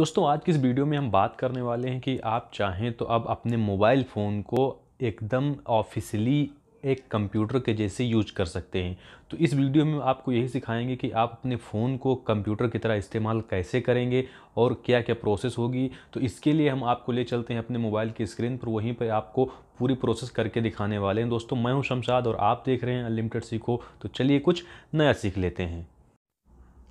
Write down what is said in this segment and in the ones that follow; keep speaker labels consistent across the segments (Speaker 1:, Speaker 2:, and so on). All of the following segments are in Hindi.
Speaker 1: दोस्तों आज की इस वीडियो में हम बात करने वाले हैं कि आप चाहें तो अब अपने मोबाइल फ़ोन को एकदम ऑफिसली एक कंप्यूटर के जैसे यूज कर सकते हैं तो इस वीडियो में आपको यही सिखाएंगे कि आप अपने फ़ोन को कंप्यूटर की तरह इस्तेमाल कैसे करेंगे और क्या क्या प्रोसेस होगी तो इसके लिए हम आपको ले चलते हैं अपने मोबाइल की स्क्रीन पर वहीं पर आपको पूरी प्रोसेस करके दिखाने वाले हैं दोस्तों मैं हूं शमशाद और आप देख रहे हैं अनलिमिटेड सीखो तो चलिए कुछ नया सीख लेते हैं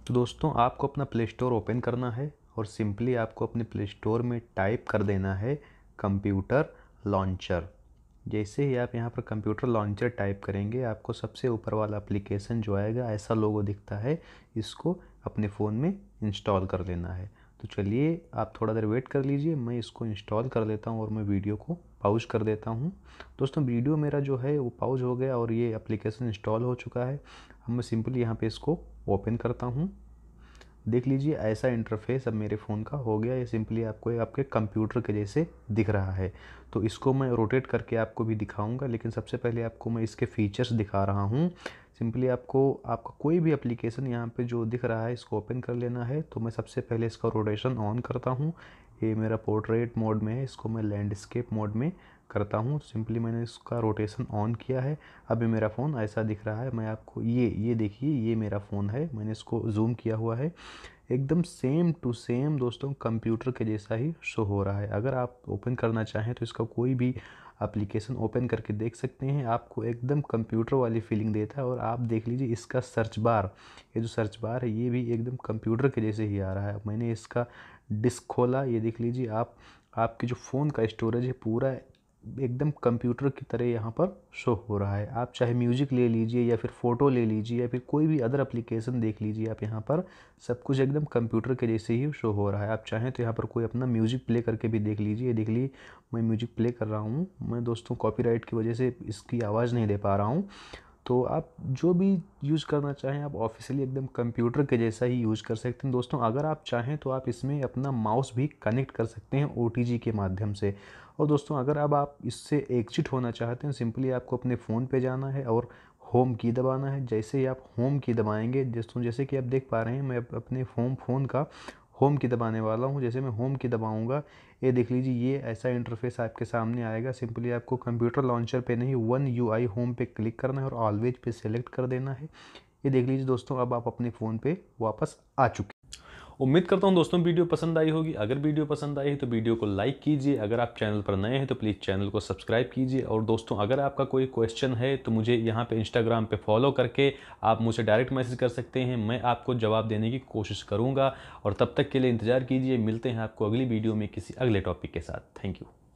Speaker 1: तो दोस्तों आपको अपना प्ले स्टोर ओपन करना है और सिंपली आपको अपने प्ले स्टोर में टाइप कर देना है कंप्यूटर लॉन्चर जैसे ही आप यहाँ पर कंप्यूटर लॉन्चर टाइप करेंगे आपको सबसे ऊपर वाला एप्लीकेशन जो आएगा ऐसा लोगो दिखता है इसको अपने फ़ोन में इंस्टॉल कर लेना है तो चलिए आप थोड़ा देर वेट कर लीजिए मैं इसको इंस्टॉल कर लेता हूँ और मैं वीडियो को पाउज कर देता हूँ दोस्तों वीडियो मेरा जो है वो पाउज हो गया और ये एप्लीकेशन इंस्टॉल हो चुका है अब मैं सिंपली यहाँ पे इसको ओपन करता हूँ देख लीजिए ऐसा इंटरफेस अब मेरे फ़ोन का हो गया ये सिंपली आपको आपके कंप्यूटर के जैसे दिख रहा है तो इसको मैं रोटेट करके आपको भी दिखाऊंगा लेकिन सबसे पहले आपको मैं इसके फीचर्स दिखा रहा हूँ सिंपली आपको आपका कोई भी एप्लीकेशन यहाँ पे जो दिख रहा है इसको ओपन कर लेना है तो मैं सबसे पहले इसका रोटेशन ऑन करता हूँ ये मेरा पोर्ट्रेट मोड में है इसको मैं लैंडस्केप मोड में करता हूँ सिंपली मैंने इसका रोटेशन ऑन किया है अभी मेरा फ़ोन ऐसा दिख रहा है मैं आपको ये ये देखिए ये मेरा फ़ोन है मैंने इसको जूम किया हुआ है एकदम सेम टू सेम दोस्तों कंप्यूटर के जैसा ही शो हो रहा है अगर आप ओपन करना चाहें तो इसका कोई भी एप्लीकेशन ओपन करके देख सकते हैं आपको एकदम कंप्यूटर वाली फीलिंग देता है और आप देख लीजिए इसका सर्च बार ये जो सर्च बार है ये भी एकदम कंप्यूटर के जैसे ही आ रहा है मैंने इसका डिस्क खोला ये देख लीजिए आप आपके जो फ़ोन का स्टोरेज है पूरा एकदम कंप्यूटर की तरह यहाँ पर शो हो रहा है आप चाहे म्यूज़िक ले लीजिए या फिर फ़ोटो ले लीजिए या फिर कोई भी अदर एप्लीकेशन देख लीजिए आप यहाँ पर सब कुछ एकदम कंप्यूटर के जैसे ही शो हो रहा है आप चाहें तो यहाँ पर कोई अपना म्यूज़िक प्ले करके भी देख लीजिए देख लीजिए मैं म्यूज़िक प्ले कर रहा हूँ मैं दोस्तों कॉपी की वजह से इसकी आवाज़ नहीं दे पा रहा हूँ तो आप जो भी यूज़ करना चाहें आप ऑफिशियली एकदम कंप्यूटर के जैसा ही यूज़ कर सकते हैं दोस्तों अगर आप चाहें तो आप इसमें अपना माउस भी कनेक्ट कर सकते हैं ओ के माध्यम से और दोस्तों अगर अब आप इससे एग्जिट होना चाहते हैं सिंपली आपको अपने फ़ोन पे जाना है और होम की दबाना है जैसे ही आप होम की दबाएंगे दोस्तों जैसे कि आप देख पा रहे हैं मैं अपने होम फ़ोन का होम की दबाने वाला हूँ जैसे मैं होम की दबाऊँगा ये देख लीजिए ये ऐसा इंटरफेस आपके सामने आएगा सिंपली आपको कंप्यूटर लॉन्चर पे नहीं वन यू आई होम पे क्लिक करना है और ऑलवेज पे सेलेक्ट कर देना है ये देख लीजिए दोस्तों अब आप अपने फ़ोन पे वापस आ चुके उम्मीद करता हूँ दोस्तों वीडियो पसंद आई होगी अगर वीडियो पसंद आई है तो वीडियो को लाइक कीजिए अगर आप चैनल पर नए हैं तो प्लीज़ चैनल को सब्सक्राइब कीजिए और दोस्तों अगर आपका कोई क्वेश्चन है तो मुझे यहाँ पर इंस्टाग्राम पर फॉलो करके आप मुझे डायरेक्ट मैसेज कर सकते हैं मैं आपको जवाब देने की कोशिश करूँगा और तब तक के लिए इंतज़ार कीजिए मिलते हैं आपको अगली वीडियो में किसी अगले टॉपिक के साथ थैंक यू